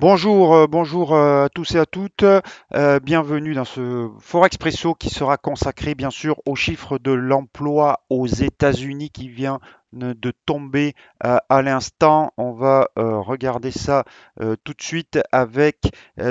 Bonjour, euh, bonjour euh, à tous et à toutes. Euh, bienvenue dans ce Forexpresso qui sera consacré bien sûr au chiffre de l'emploi aux États-Unis qui vient de tomber à l'instant. On va regarder ça tout de suite avec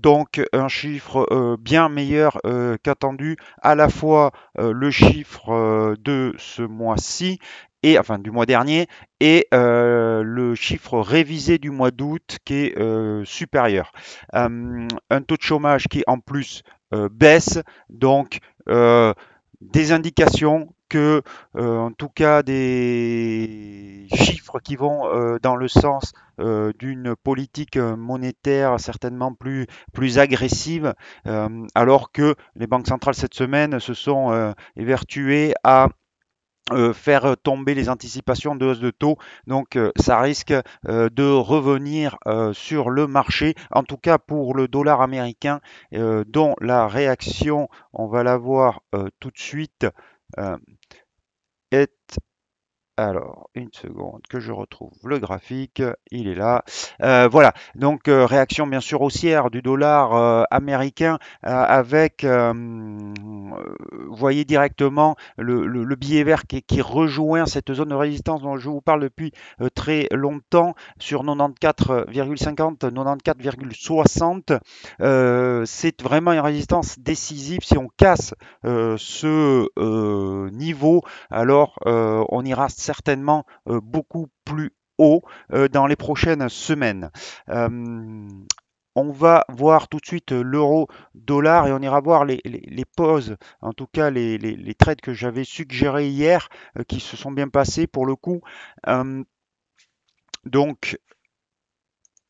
donc un chiffre bien meilleur qu'attendu, à la fois le chiffre de ce mois-ci et enfin du mois dernier, et euh, le chiffre révisé du mois d'août qui est euh, supérieur. Euh, un taux de chômage qui en plus baisse, donc des indications que, en tout cas, des chiffres qui vont dans le sens d'une politique monétaire certainement plus, plus agressive, alors que les banques centrales cette semaine se sont évertuées à euh, faire tomber les anticipations de hausse de taux. Donc euh, ça risque euh, de revenir sur le marché, en tout cas pour le dollar américain, dont la réaction, on va la voir tout de suite, est... Alors, une seconde que je retrouve le graphique, il est là. voilà, donc réaction bien sûr haussière du dollar américain avec euh, voyez directement le, le, billet vert qui, rejoint cette zone de résistance dont je vous parle depuis euh, très longtemps sur 94,50, 94,60. Euh, c'est vraiment une résistance décisive. Si on casse ce niveau, alors on ira certainement beaucoup plus haut dans les prochaines semaines on va voir tout de suite euh, l'euro dollar et on ira voir les, pauses, en tout cas les, trades que j'avais suggérés hier euh, qui se sont bien passés pour le coup. Hum, donc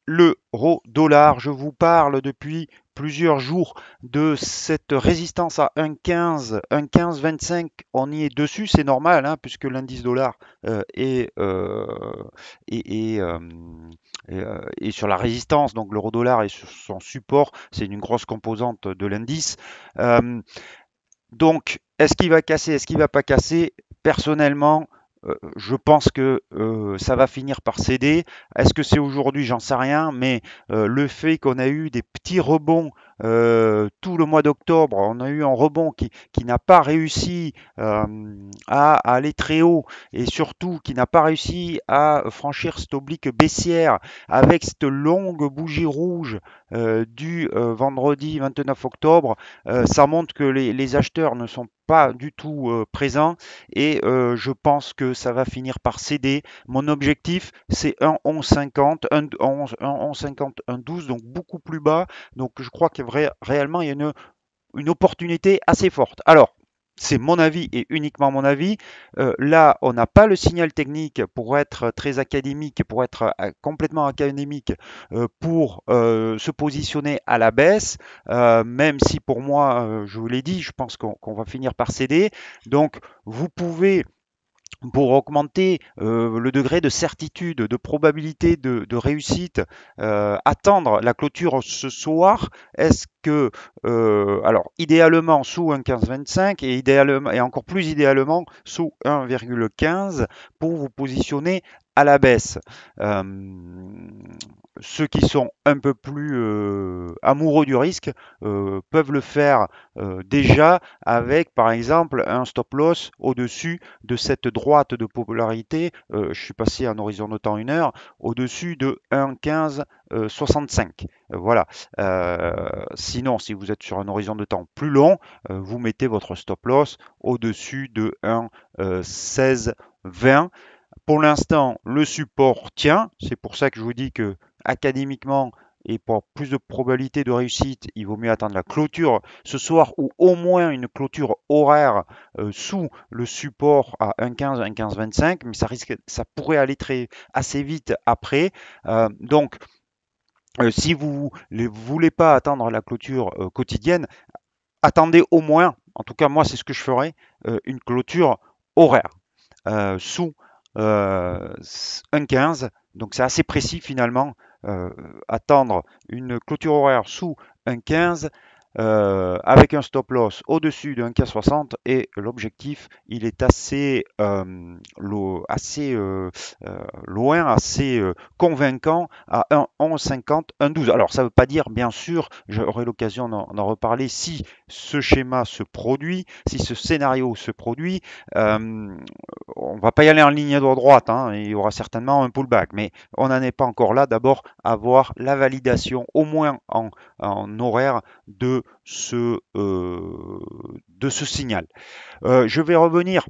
l'euro dollar, je vous parle depuis plusieurs jours de cette résistance à 1,15, 1,15, 25, on y est dessus, c'est normal, hein, puisque l'indice dollar euh, euh, euh, est, sur la résistance, donc l'euro dollar est sur son support, c'est une grosse composante de l'indice. donc, est-ce qu'il va casser, est-ce qu'il va pas casser Personnellement, euh, je pense que euh, ça va finir par céder. Est-ce que c'est aujourd'hui J'en sais rien, mais euh, le fait qu'on a eu des petits rebonds euh, tout le mois d'octobre, on a eu un rebond qui, n'a pas réussi euh, à, aller très haut et surtout qui n'a pas réussi à franchir cette oblique baissière avec cette longue bougie rouge euh, du vendredi 29 octobre, ça montre que les, acheteurs ne sont pas du tout présents et je pense que ça va finir par céder. Mon objectif c'est 11,50, 11 50, donc beaucoup plus bas. Donc je crois va réellement il y a une, une opportunité assez forte. Alors, c'est mon avis et uniquement mon avis. Euh, là, on n'a pas le signal technique pour être très académique, pour être euh, complètement académique, euh, pour se positionner à la baisse, même si pour moi, je vous l'ai dit, je pense qu'on va finir par céder. Donc, vous pouvez pour augmenter euh, le degré de certitude, de probabilité de, réussite, euh, attendre la clôture ce soir, est-ce que, euh, alors idéalement sous 1,1525 et, idéalement, et encore plus idéalement sous 1,15 pour vous positionner à la baisse euh, ceux qui sont un peu plus euh, amoureux du risque euh, peuvent le faire déjà avec par exemple un stop loss au-dessus de cette droite de popularité. je suis passé à un horizon de temps une heure au-dessus de 1,1565. voilà. sinon, si vous êtes sur un horizon de temps plus long, vous mettez votre stop loss au-dessus de 1,1620. Pour l'instant, le support tient. C'est pour ça que je vous dis que académiquement et pour plus de probabilité de réussite, il vaut mieux attendre la clôture ce soir ou au moins une clôture horaire euh, sous le support à 1,15, 1,15,25. Mais ça risque, ça pourrait aller très assez vite après. Euh, donc euh, si vous ne voulez pas attendre la clôture quotidienne, attendez au moins, en tout cas moi c'est ce que je ferai, une clôture horaire sous 1,15. Euh, Donc c'est assez précis finalement. Euh, attendre une clôture horaire sous 1,15 euh, avec un stop loss au-dessus de 1,60 et l'objectif il est assez, euh, assez euh, loin, assez convaincant à 1,50, 1,12. Alors ça ne veut pas dire bien sûr, j'aurai l'occasion d'en reparler si ce schéma se produit, si ce scénario se produit, on ne va pas y aller en ligne droite, droite hein, il y aura certainement un pullback, mais on n'en est pas encore là. D'abord avoir la validation au moins en horaire de ce, euh, de ce signal. Euh, je vais revenir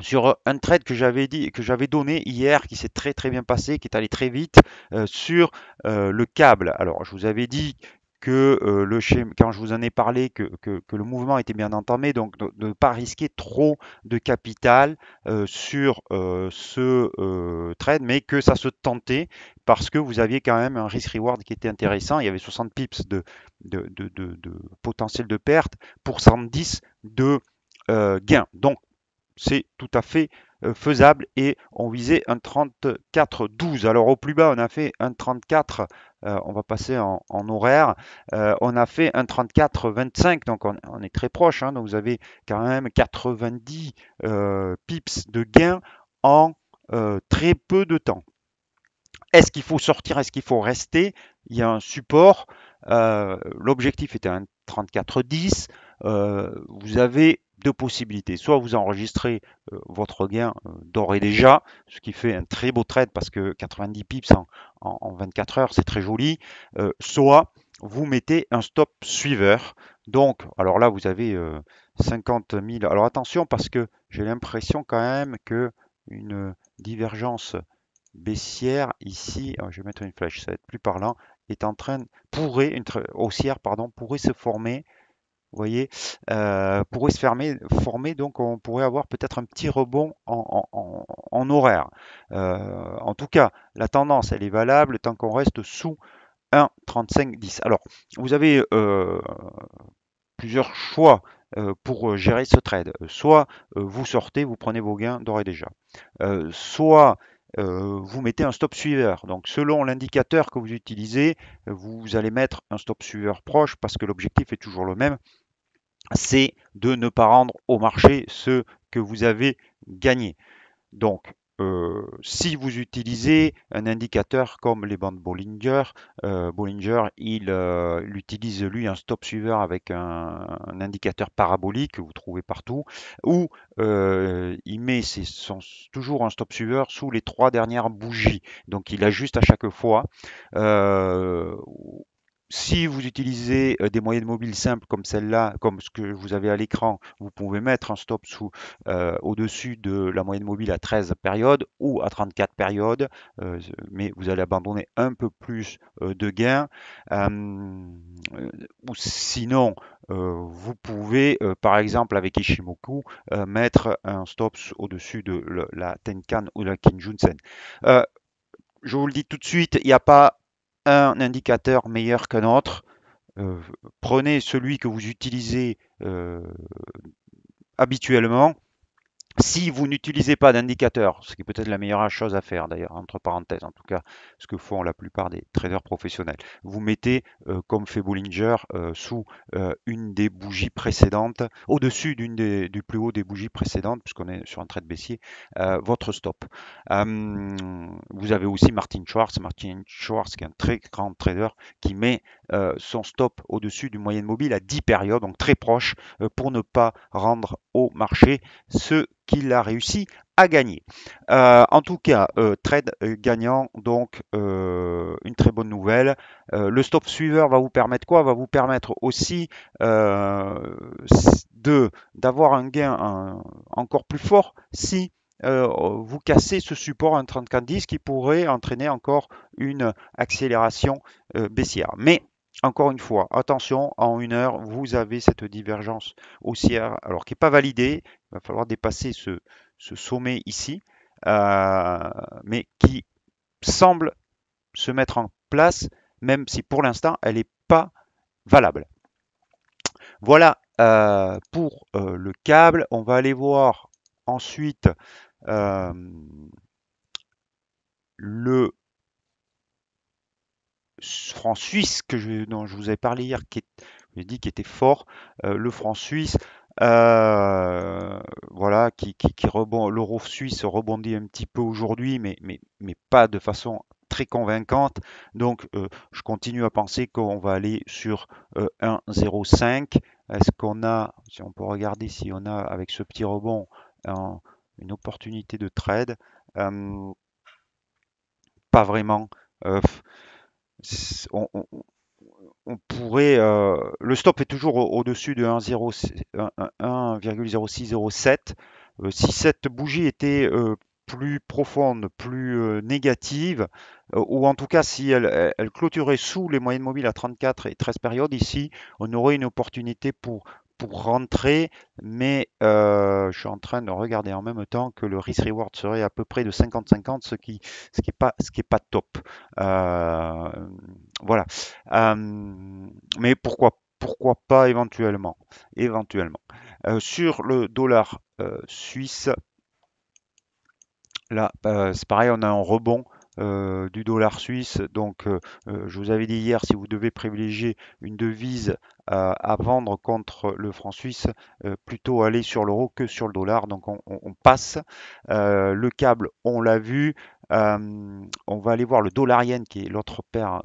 sur un trade que j'avais dit que j'avais donné hier qui s'est très très bien passé qui est allé très vite euh, sur le câble alors je vous avais dit que euh, le schéma, quand je vous en ai parlé, que, le mouvement était bien entamé, donc de ne pas risquer trop de capital euh, sur euh, ce trade, mais que ça se tentait parce que vous aviez quand même un risk-reward qui était intéressant. Il y avait 60 pips de, de, potentiel de perte pour 110 de gain. Donc c'est tout à fait euh, faisable et on visait un 34-12. Alors au plus bas, on a fait un 34. Euh, on va passer en, horaire. Euh, on a fait un 34-25, donc on, est très proche. Hein. donc vous avez quand même 90 pips de gain en très peu de temps. Est-ce qu'il faut sortir Est-ce qu'il faut rester Il y a un support. L'objectif était un 34-10. vous avez de possibilités. Soit vous enregistrez euh, votre gain euh, d'or et déjà, ce qui fait un très beau trade parce que 90 pips en, 24 heures, c'est très joli. Euh, soit vous mettez un stop suiveur. Donc, alors là, vous avez 50 000. Alors attention parce que j'ai l'impression quand même que une divergence baissière ici, oh, je vais mettre une flèche, ça va être plus parlant, est en train pourrait une haussière pardon pourrait se former voyez, euh, pourrait se fermer, former, donc on pourrait avoir peut-être un petit rebond en, horaire. Euh, en tout cas, la tendance, elle est valable tant qu'on reste sous 1,3510. Alors, vous avez euh, plusieurs choix pour gérer ce trade. Soit vous sortez, vous prenez vos gains d'or et déjà. soit vous mettez un stop suiveur. Donc selon l'indicateur que vous utilisez, vous allez mettre un stop suiveur proche parce que l'objectif est toujours le même, c'est de ne pas rendre au marché ce que vous avez gagné. Donc, euh, si vous utilisez un indicateur comme les bandes Bollinger, euh, Bollinger, euh, il, utilise lui un stop suiveur avec un, indicateur parabolique que vous trouvez partout, ou il met ses, toujours un stop suiveur sous les trois dernières bougies. Donc il ajuste à chaque fois si vous utilisez euh, des moyennes mobiles simples comme celle-là, comme ce que vous avez à l'écran, vous pouvez mettre un stop sous euh, au-dessus de la moyenne mobile à 13 périodes ou à 34 périodes, euh, mais vous allez abandonner un peu plus de gains. ou sinon, vous pouvez, par exemple, avec Ishimoku, mettre un stop au-dessus de la Tenkan ou la Kinjunsen je vous le dis tout de suite, il n'y a pas un indicateur meilleur qu'un autre. Euh, prenez celui que vous utilisez euh, habituellement si vous n'utilisez pas d'indicateur, ce qui est peut-être la meilleure chose à faire d'ailleurs, entre parenthèses, en tout cas ce que font la plupart des traders professionnels, vous mettez, euh, comme fait Bollinger, euh, sous euh, une des bougies précédentes, au-dessus d'une des, du plus haut des bougies précédentes, puisqu'on est sur un trade baissier, votre stop. Hum, vous avez aussi Martin Schwartz, Martin Schwartz qui est un très grand trader qui met son stop au-dessus du moyenne mobile à 10 périodes, donc très proche, pour ne pas rendre au marché ce qu'il a réussi à gagner. Euh, en tout cas, euh, trade gagnant, donc euh, une très bonne nouvelle. le stop suiveur va vous permettre quoi Va vous permettre aussi de d'avoir un gain encore plus fort si vous cassez ce support en 30-10 qui pourrait entraîner encore une accélération baissière. Mais encore une fois, attention, en une heure, vous avez cette divergence haussière, alors qui est pas validée, va falloir dépasser ce, sommet ici, euh, mais qui semble se mettre en place, même si pour l'instant elle n'est pas valable. Voilà euh, pour euh, le câble. On va aller voir ensuite le franc suisse que je, dont je vous ai parlé hier, qui dit qu'il était fort, le franc suisse qui, rebond, l'euro suisse rebondit un petit peu aujourd'hui, mais, mais, mais pas de façon très convaincante. Donc, euh, je continue à penser qu'on va aller sur 1,05. Euh, Est-ce qu'on a, si on peut regarder si on a avec ce petit rebond une opportunité de trade euh, Pas vraiment. On, pourrait. le stop est toujours au-dessus de 1,0607. Euh, si cette bougie était euh, plus profonde, plus euh, négative, ou en tout cas si elle, clôturait sous les moyennes mobiles à 34 et 13 périodes, ici on aurait une opportunité pour, pour rentrer, mais je suis en train de regarder en même temps que le risk reward serait à peu près de 50-50, ce qui ce qui est pas ce qui est pas top. voilà. mais pourquoi pourquoi pas éventuellement. éventuellement. Euh, sur le dollar euh, suisse, là, bah, c'est pareil, on a un rebond. Euh, du dollar suisse. Donc, je vous avais dit hier, si vous devez privilégier une devise à vendre contre le franc suisse, plutôt aller sur l'euro que sur le dollar. Donc, on, passe. le câble, on l'a vu. on va aller voir le dollar qui est l'autre paire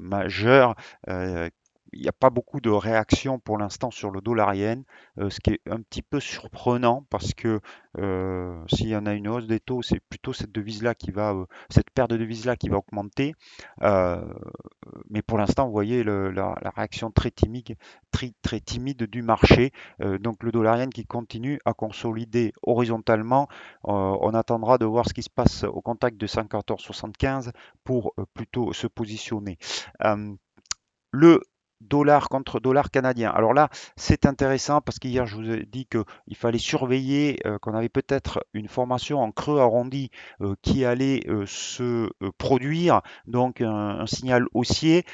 majeur majeure il n'y a pas beaucoup de réaction pour l'instant sur le dollar yen, euh, ce qui est un petit peu surprenant parce que euh, s'il y en a une hausse des taux, c'est plutôt cette devise-là qui va, euh, cette paire de devises-là qui va augmenter. mais pour l'instant, vous voyez la, réaction très timide, très, très timide du marché. donc le dollar yen qui continue à consolider horizontalement. on attendra de voir ce qui se passe au contact de 75 pour plutôt se positionner. le dollar contre dollar canadien. Alors là, c'est intéressant parce qu'hier, je vous ai dit qu'il fallait surveiller euh, qu'on avait peut-être une formation en creux arrondi euh, qui allait euh, se produire, donc un, signal haussier.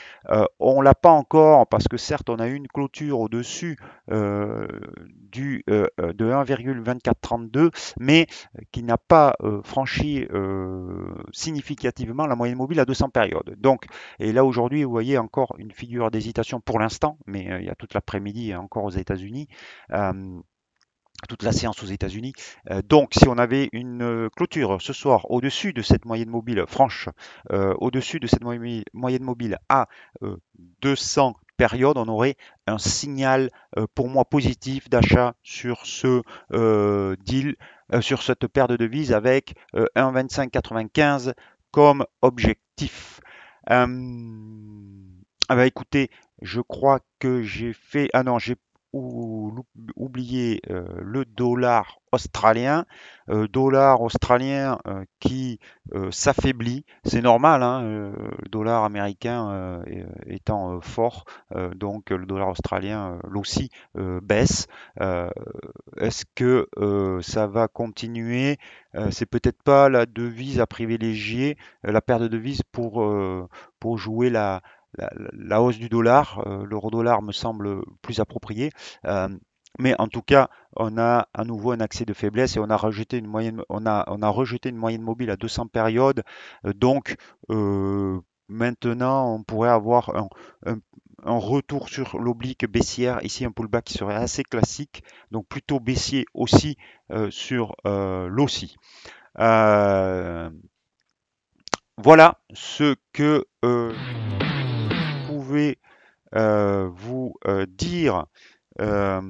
on l'a pas encore parce que certes, on a eu une clôture au-dessus du de 1,2432, mais qui n'a pas franchi significativement la moyenne mobile à 200 périodes. Donc, et là aujourd'hui, vous voyez encore une figure d'hésitation pour l'instant, mais euh, il y a toute l'après-midi hein, encore aux États-Unis euh, toute la séance aux États-Unis. Euh, donc, si on avait une clôture ce soir au-dessus de cette moyenne mobile franche, au-dessus de cette moyenne, mobile à 200 périodes, on aurait un signal pour moi positif d'achat sur ce deal, sur cette paire de devises avec 1,2595 comme objectif. Eh ben, écoutez, je crois que j'ai fait. Ah non, j'ai oublié euh, le dollar australien. Euh, dollar australien euh, qui s'affaiblit. C'est normal, hein, le dollar américain étant fort, donc le dollar australien aussi baisse. Est-ce que ça va continuer C'est peut-être pas la devise à privilégier, la perte de devises pour, pour jouer la, la, hausse du dollar, euh, l'euro dollar me semble plus approprié. Euh, mais en tout cas, on a à nouveau un accès de faiblesse et on a rejeté une moyenne, on a, on a rejeté une moyenne mobile à 200 périodes. Euh, donc maintenant, on pourrait avoir un, retour sur l'oblique baissière, ici un pullback qui serait assez classique, donc plutôt baissier aussi sur l'eau voilà ce que... Euh, vous euh, dire euh,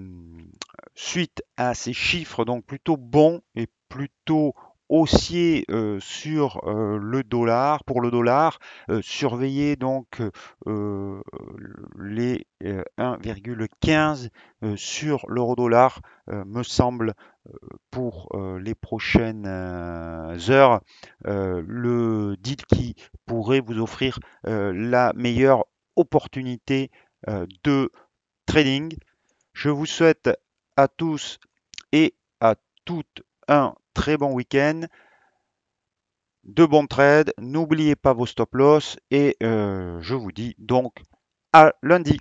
suite à ces chiffres, donc plutôt bons et plutôt haussier sur le dollar. Pour le dollar, surveiller donc les 1,15 sur l'euro dollar, me semble, pour les prochaines heures, le deal qui pourrait vous offrir la meilleure opportunité euh, de trading. Je vous souhaite à tous et à toutes un très bon week-end, de bons trades, n'oubliez pas vos stop loss et euh, je vous dis donc à lundi.